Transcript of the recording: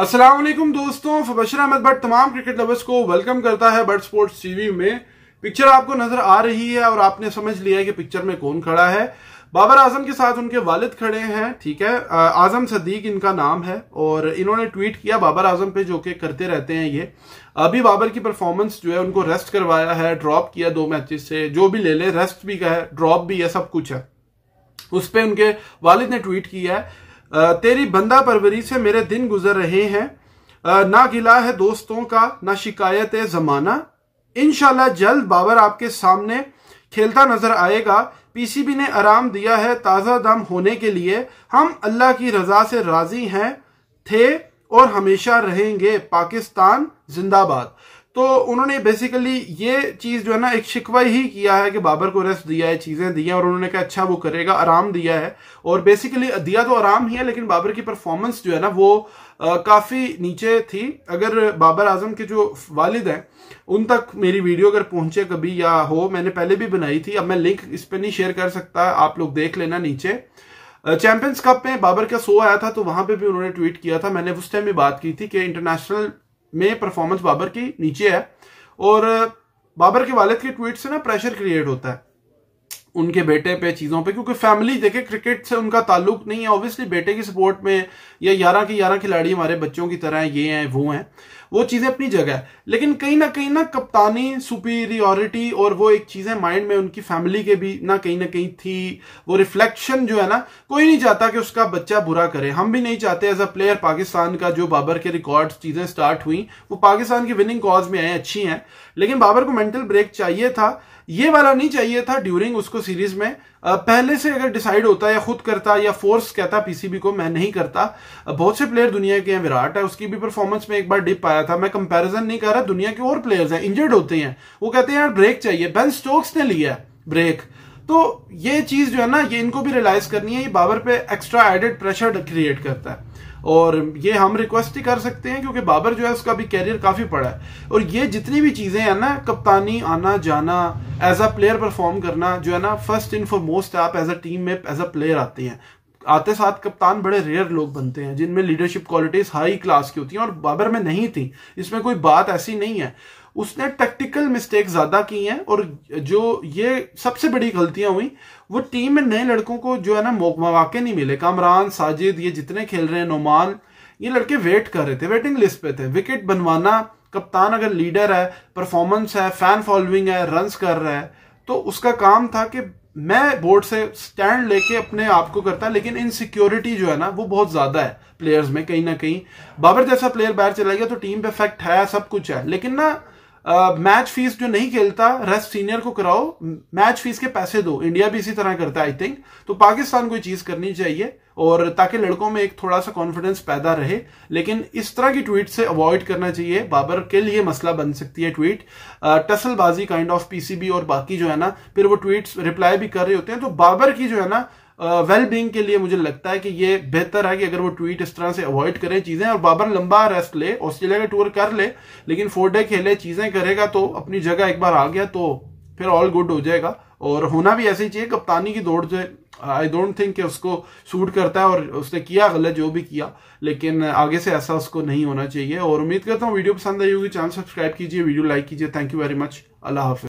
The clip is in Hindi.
असलम दोस्तों फबशर अहमद भट्ट तमाम क्रिकेट लवर्स को वेलकम करता है बट स्पोर्ट्स टीवी में पिक्चर आपको नजर आ रही है और आपने समझ लिया है कि पिक्चर में कौन खड़ा है बाबर आजम के साथ उनके वालिद खड़े हैं ठीक है आजम सदीक इनका नाम है और इन्होंने ट्वीट किया बाबर आजम पे जो कि करते रहते हैं ये अभी बाबर की परफॉर्मेंस जो है उनको रेस्ट करवाया है ड्रॉप किया दो मैचेस से जो भी ले ले रेस्ट भी का है ड्रॉप भी है सब कुछ है उस पर उनके वालिद ने ट्वीट किया है तेरी बंदा परवरी से मेरे दिन गुजर रहे हैं ना गिला है दोस्तों का ना शिकायत है जमाना इनशाला जल्द बाबर आपके सामने खेलता नजर आएगा पीसीबी ने आराम दिया है ताज़ा दम होने के लिए हम अल्लाह की रजा से राजी हैं थे और हमेशा रहेंगे पाकिस्तान जिंदाबाद तो उन्होंने बेसिकली ये चीज जो है ना एक शिकवा ही किया है कि बाबर को रेस्ट दिया है चीजें दी है और उन्होंने कहा अच्छा वो करेगा आराम दिया है और बेसिकली दिया तो आराम ही है लेकिन बाबर की परफॉर्मेंस जो है ना वो आ, काफी नीचे थी अगर बाबर आजम के जो वालिद हैं उन तक मेरी वीडियो अगर पहुंचे कभी या हो मैंने पहले भी बनाई थी अब मैं लिंक इस पर नहीं शेयर कर सकता आप लोग देख लेना नीचे चैंपियंस कप में बाबर का शो आया था तो वहां पे भी उन्होंने ट्वीट किया था मैंने उस टाइम भी बात की थी कि इंटरनेशनल में परफॉर्मेंस बाबर की नीचे है और बाबर के वालिद के ट्वीट से ना प्रेशर क्रिएट होता है उनके बेटे पे चीज़ों पे क्योंकि फैमिली देखे क्रिकेट से उनका ताल्लुक नहीं है ऑब्वियसली बेटे की सपोर्ट में या ग्यारह के ग्यारह खिलाड़ी हमारे बच्चों की तरह ये हैं वो हैं वो चीजें अपनी जगह है लेकिन कहीं ना कहीं ना कप्तानी सुपीरियोरिटी और वो एक चीज है माइंड में उनकी फैमिली के भी ना कहीं ना कहीं थी वो रिफ्लेक्शन जो है ना कोई नहीं चाहता कि उसका बच्चा बुरा करे हम भी नहीं चाहते एज अ प्लेयर पाकिस्तान का जो बाबर के रिकॉर्ड चीजें स्टार्ट हुई वो पाकिस्तान की विनिंग कॉज में आए अच्छी हैं लेकिन बाबर को मेंटल ब्रेक चाहिए था ये वाला नहीं चाहिए था ड्यूरिंग उसको सीरीज में पहले से अगर डिसाइड होता या खुद करता या फोर्स कहता पीसीबी को मैं नहीं करता बहुत से प्लेयर दुनिया के हैं विराट है उसकी भी परफॉर्मेंस में एक बार डिप आया था मैं कंपैरिजन नहीं कर रहा दुनिया के और प्लेयर्स हैं इंजर्ड होते हैं वो कहते हैं यार ब्रेक चाहिए बेन स्टोक्स ने लिया ब्रेक तो ये चीज जो है ना ये इनको भी रियलाइज करनी है ये बाबर पे एक्स्ट्रा एडेड प्रेशर क्रिएट करता है और ये हम रिक्वेस्ट ही कर सकते हैं क्योंकि बाबर जो है उसका भी कैरियर काफ़ी पड़ा है और ये जितनी भी चीज़ें हैं ना कप्तानी आना जाना एज अ प्लेयर परफॉर्म करना जो है ना फर्स्ट इन फॉर मोस्ट आप एज अ टीम में एज अ प्लेयर आते हैं आते साथ कप्तान बड़े रेयर लोग बनते हैं जिनमें लीडरशिप क्वालिटीज हाई क्लास की होती हैं और बाबर में नहीं थी इसमें कोई बात ऐसी नहीं है उसने टैक्टिकल मिस्टेक ज्यादा की हैं और जो ये सबसे बड़ी गलतियां हुई वो टीम में नए लड़कों को जो है ना मौके नहीं मिले कामरान साजिद ये जितने खेल रहे हैं नोमान ये लड़के वेट कर रहे थे वेटिंग लिस्ट पे थे विकेट बनवाना कप्तान अगर लीडर है परफॉर्मेंस है फैन फॉलोइंग है रन कर रहा है तो उसका काम था कि मैं बोर्ड से स्टैंड लेके अपने आप को करता लेकिन इनसिक्योरिटी जो है ना वो बहुत ज्यादा है प्लेयर्स में कहीं ना कहीं बाबर जैसा प्लेयर बाहर चला गया तो टीम पे इफेक्ट है सब कुछ है लेकिन ना मैच uh, फीस जो नहीं खेलता रेस्ट सीनियर को कराओ मैच फीस के पैसे दो इंडिया भी इसी तरह करता है आई थिंक तो पाकिस्तान को चीज करनी चाहिए और ताकि लड़कों में एक थोड़ा सा कॉन्फिडेंस पैदा रहे लेकिन इस तरह की ट्वीट से अवॉइड करना चाहिए बाबर के लिए मसला बन सकती है ट्वीट टसलबाजी काइंड ऑफ पीसीबी और बाकी जो है ना फिर वो ट्वीट रिप्लाई भी कर रहे होते हैं तो बाबर की जो है ना वेल बींग के लिए मुझे लगता है कि ये बेहतर है कि अगर वो ट्वीट इस तरह से अवॉइड करें चीज़ें और बाबर लंबा रेस्ट ले ऑस्ट्रेलिया का टूर कर ले लेकिन फोर डे खेले चीज़ें करेगा तो अपनी जगह एक बार आ गया तो फिर ऑल गुड हो जाएगा और होना भी ऐसे ही चाहिए कप्तानी की दौड़ जो आई डोंट थिंक कि उसको सूट करता है और उसने किया गलत जो भी किया लेकिन आगे से ऐसा उसको नहीं होना चाहिए और उम्मीद करता हूँ वीडियो पसंद आई होगी चैनल सब्सक्राइब कीजिए वीडियो लाइक कीजिए थैंक यू वेरी मच अल्लाह हाफिज